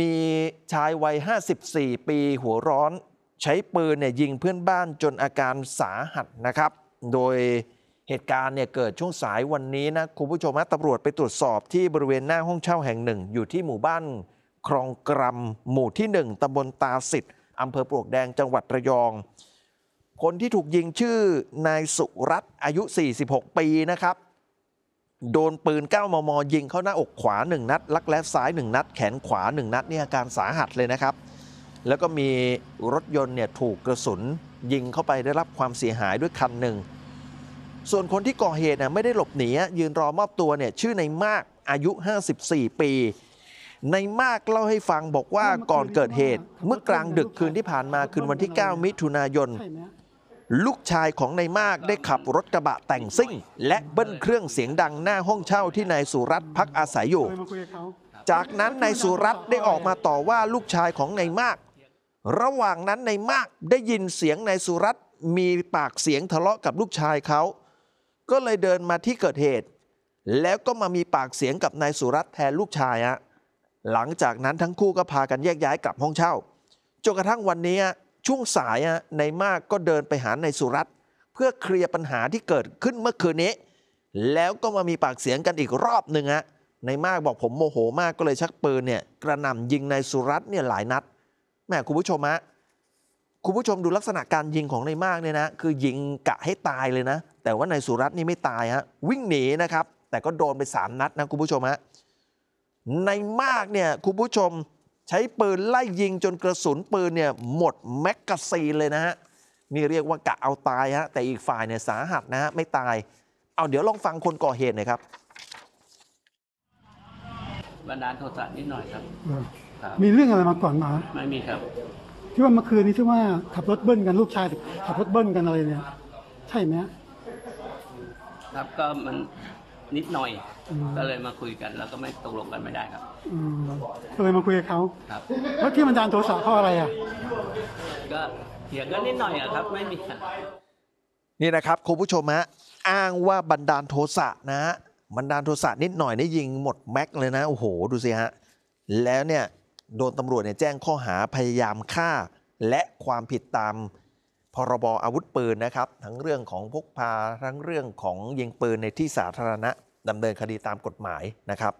มีชายวัย 54 ปีหัวร้อน ใช้ปืนเนี่ยยิงเพื่อนบ้านจนอาการสาหัสนะครับ โดยเหตุการณ์เนี่ยเกิดช่วงสายวันนี้นะคุณผู้ชมตำรวจไปตรวจสอบที่บริเวณหน้าห้องเช่าแห่งหนึ่งอยู่ที่หมู่บ้านคลองกรัมหมู่ที่1ตำบลตาสิทธิ์อำเภอปลวกแดงจังหวัดระยอง คนที่ถูกยิงชื่อ นายสุรัตน์อายุ 46 ปีนะครับโดนปืน 9 มม ยิงเข้าหน้าอกขวา 1 นัดลักแร้ซ้าย 1 นัด แขนขวา 1 นัดเนี่ยอาการสาหัสเลยนะครับ แล้วก็มีรถยนต์เนี่ยถูกกระสุนยิงเข้าไปได้รับความเสียหายด้วยคันหนึ่ง ส่วนคนที่ก่อเหตุน่ยไม่ได้หลบหนียืนรอมอบตัวเนี่ยชื่อในมากอายุ 54 ปี ในมากเล่าให้ฟังบอกว่าก่อนเกิดเหตุเมื่อกลางดึกคืนที่ผ่านมาคืนวันที่ 9 มิถุนายนลูกชายของนายมากได้ขับรถกระบะแต่งซิ่ง และเบิ้ลเครื่องเสียงดังหน้าห้องเช่าที่นายสุรัตน์พักอาศัยอยู่ จากนั้นนายสุรัตน์ได้ออกมาต่อว่าลูกชายของนายมาก ระหว่างนั้นนายมากได้ยินเสียงนายสุรัตน์มีปากเสียงทะเลาะกับลูกชายเขา ก็เลยเดินมาที่เกิดเหตุ แล้วก็มามีปากเสียงกับนายสุรัตน์แทนลูกชายอะหลังจากนั้นทั้งคู่ก็พากันแยกย้ายกลับห้องเช่า จนกระทั่งวันนี้ช่วงสายนายมากก็เดินไปหานายสุรัตน์เพื่อเคลียร์ปัญหาที่เกิดขึ้นเมื่อคืนนี้ แล้วก็มามีปากเสียงกันอีกรอบหนึ่งฮะนายมากบอกผมโมโหมากก็เลยชักปืนเนี่ยกระหน่ำยิงนายสุรัตน์เนี่ยหลายนัดแม่คุณผู้ชมฮะคุณผู้ชมดูลักษณะการยิงของนายมากเนี่ยนะ คือยิงกะให้ตายเลยนะ แต่ว่านายสุรัตน์นี่ไม่ตายฮะวิ่งหนีนะครับ แต่ก็โดนไป3นัดนะคุณผู้ชมฮะในมากเนี่ยคุณผู้ชมใช้ปืน ไล่ยิงจนกระสุนปืนเนี่ยหมดแม็กกาซีนเลยนะฮะนี่เรียกว่ากะเอาตายฮะแต่อีกฝ่ายเนี่ยสาหัสนะฮะไม่ตาย เอาเดี๋ยวลองฟังคนก่อเหตุหน่อยครับ บันดาลโทสะนิดหน่อยครับ มีเรื่องอะไรมาก่อนมา ไม่มีครับที่ว่าเมื่อคืนนี้ที่ว่า ขับรถเบิ้ลกันลูกชายขับรถเบิ้ลกันอะไรเนี่ยใช่ไหมครับก็มันนิดหน่อยก็เลยมาคุยกัน แล้วก็ไม่ตกลงกันไม่ได้ครับอืก็เลยมาคุยกับเขาครับแล้วที่มันดานโทสะเพราะอะไรอ่ะก็เถียงกันนิดหน่อยอะครับไม่มีนี่นะครับ คุณผู้ชมฮะอ้างว่าบันดาลโทสะนะฮะบันดาลโทสะนิดหน่อยนี่ยิงหมดแม็กเลยนะโอ้โหดูสิฮะแล้วเนี่ย โดนตำรวจเนี่ยแจ้งข้อหาพยายามฆ่าและความผิดตามพรบอาวุธปืน นะครับ ทั้งเรื่องของพกพาทั้งเรื่องของยิงปืนในที่สาธารณะดำเนินคดีตามกฎหมายนะครับ